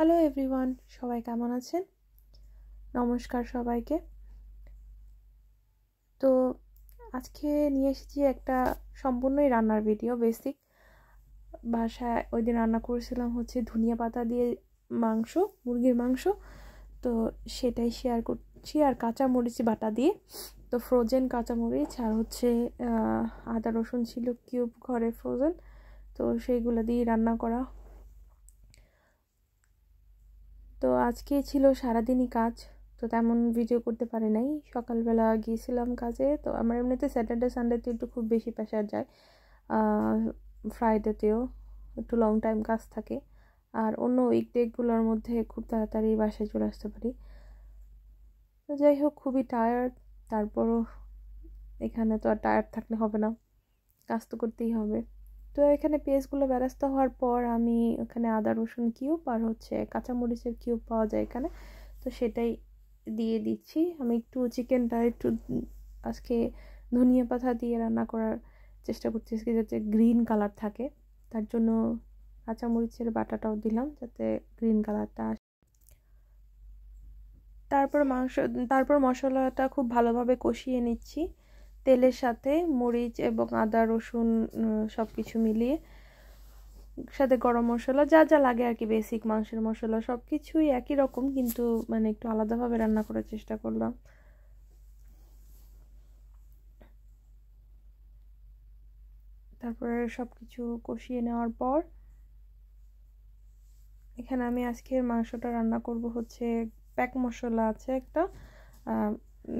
hello everyone সবাই কেমন আছেন নমস্কার সবাইকে তো আজকে নিয়ে এসেছি একটা সম্পূর্ণই রান্নার ভিডিও বেসিক বাসায় ওই দিন রান্না করেছিলাম হচ্ছে ধনিয়া পাতা দিয়ে মাংস মুরগির মাংস তো সেটাই শেয়ার করছি আর কাঁচা মরিচ বাটা দিয়ে তো ফ্রোজেন কাঁচামরিচ আর হচ্ছে আদা রসুন ছিল কিউব ঘরে ফ্রোজেন তো সেইগুলো দিয়ে রান্না করা তো আজকে ছিল সারাদিনই কাজ তো তেমন ভিডিও করতে পারে নাই সকালবেলা গিয়েছিলাম কাজে তো আমার এমনিতে স্যাটারডে সানডেতে একটু খুব বেশি প্রেশার যায় ফ্রাইডেতেও একটু লং টাইম কাজ থাকে আর অন্য উইকডেগুলোর মধ্যে খুব তাড়াতাড়ি বাসায় চলে আসতে পারি তো যাই হোক খুবই টায়ার্ড তারপরও এখানে তো আর টায়ার্ড থাকলে হবে না কাজ তো করতেই হবে তো এখানে পেস্টগুলো ব্যরাস্তা হওয়ার পর আমি ওখানে আদা রসুন কিউব আর হচ্ছে কাঁচামরিচের কিউব পাওয়া যায় এখানে তো সেটাই দিয়ে দিচ্ছি আমি একটু চিকেনটা একটু আজকে ধনিয়া পাতা দিয়ে রান্না করার চেষ্টা করছি আজকে যাতে গ্রিন কালার থাকে তার জন্য কাঁচামরিচের বাটাটাও দিলাম যাতে গ্রিন কালারটা আসে তারপর মাংস তারপর মশলাটা খুব ভালোভাবে কষিয়ে নিচ্ছি তেলের সাথে মরিচ এবং আদা রসুন সব কিছু মিলিয়ে সাথে গরম মশলা যা যা লাগে আর কি বেসিক মাংসের মশলা সব কিছুই একই রকম কিন্তু মানে একটু আলাদাভাবে রান্না করার চেষ্টা করলাম তারপরে সব কিছু কষিয়ে নেওয়ার পর এখানে আমি আজকের মাংসটা রান্না করব হচ্ছে প্যাক মশলা আছে একটা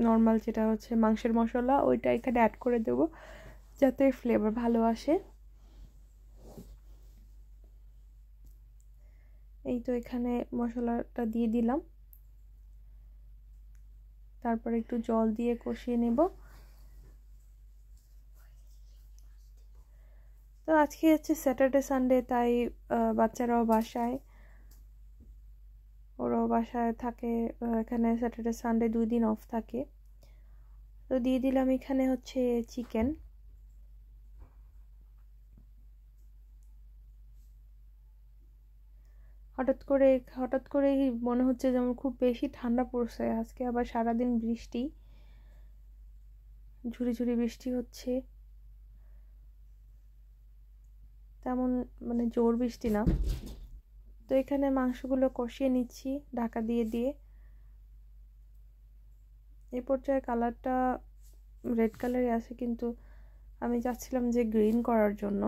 নর্মাল যেটা হচ্ছে মাংসের মশলা ওইটা এখানে অ্যাড করে দেবো যাতে ফ্লেভার ভালো আসে এই তো এখানে মশলাটা দিয়ে দিলাম তারপর একটু জল দিয়ে কষিয়ে নেব তো আজকে হচ্ছে স্যাটারডে সানডে তাই বাচ্চারাও বাসায় ওরও বাসায় থাকে এখানে স্যাটারডে সানডে দুই দিন অফ থাকে তো দিয়ে দিলাম এখানে হচ্ছে চিকেন হঠাৎ করে হঠাৎ করে মনে হচ্ছে যেমন খুব বেশি ঠান্ডা পড়ছে আজকে আবার সারাদিন বৃষ্টি ঝুড়ি ঝুড়ি বৃষ্টি হচ্ছে তেমন মানে জোর বৃষ্টি না তো এখানে মাংসগুলো কষিয়ে নিচ্ছি ঢাকা দিয়ে দিয়ে এ পর্যায়ে কালারটা রেড কালারে আছে কিন্তু আমি চাচ্ছিলাম যে গ্রিন করার জন্য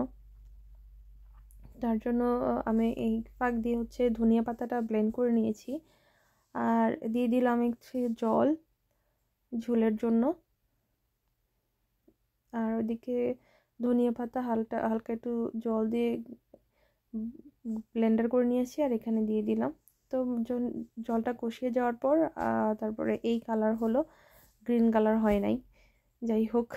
তার জন্য আমি এই ফাঁক দিয়ে হচ্ছে ধনিয়া পাতাটা ব্লেন্ড করে নিয়েছি আর দিয়ে দিলাম হচ্ছে জল ঝোলের জন্য আর ওদিকে ধনিয়া পাতা হালকা হালকা একটু জল দিয়ে ব্লেন্ডার করে নিয়েছি আর এখানে দিয়ে দিলাম তো জলটা কষিয়ে যাওয়ার পর তারপরে এই কালার হলো গ্রিন কালার হয় নাই যাই হোক